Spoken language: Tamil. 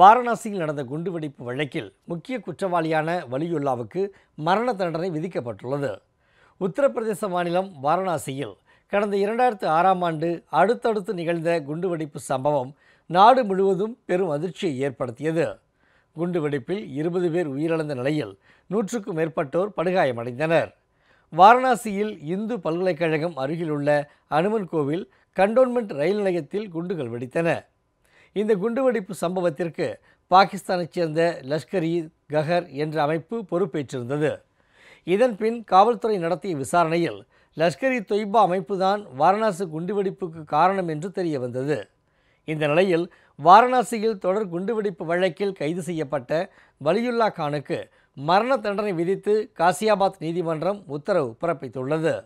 வாரணாசியில் நடந்த குண்டுவெடிப்பு வழக்கில் முக்கிய குற்றவாளியான வலியுல்லாவுக்கு மரண தண்டனை விதிக்கப்பட்டுள்ளது உத்தரப்பிரதேச மாநிலம் வாரணாசியில் கடந்த இரண்டாயிரத்து ஆறாம் ஆண்டு அடுத்தடுத்து நிகழ்ந்த குண்டுவெடிப்பு சம்பவம் நாடு முழுவதும் பெரும் அதிர்ச்சியை ஏற்படுத்தியது குண்டுவெடிப்பில் இருபது பேர் உயிரிழந்த நிலையில் நூற்றுக்கும் மேற்பட்டோர் படுகாயமடைந்தனர் வாரணாசியில் இந்து பல்கலைக்கழகம் அருகிலுள்ள அனுமன் கோவில் கண்டோன்மெண்ட் ரயில் நிலையத்தில் குண்டுகள் வெடித்தன இந்த குண்டுவெடிப்பு சம்பவத்திற்கு பாகிஸ்தானைச் சேர்ந்த லஷ்கர் இ கஹர் என்ற அமைப்பு பொறுப்பேற்றிருந்தது இதன் பின் காவல்துறை நடத்திய விசாரணையில் லஷ்கர் இ தொய்பா அமைப்புதான் வாரணாசி குண்டுவெடிப்புக்கு காரணம் என்று தெரிய வந்தது இந்த நிலையில் வாரணாசியில் தொடர் குண்டுவெடிப்பு வழக்கில் கைது செய்யப்பட்ட வலியுல்லா கானுக்கு மரண தண்டனை விதித்து காசியாபாத் நீதிமன்றம் உத்தரவு பிறப்பித்துள்ளது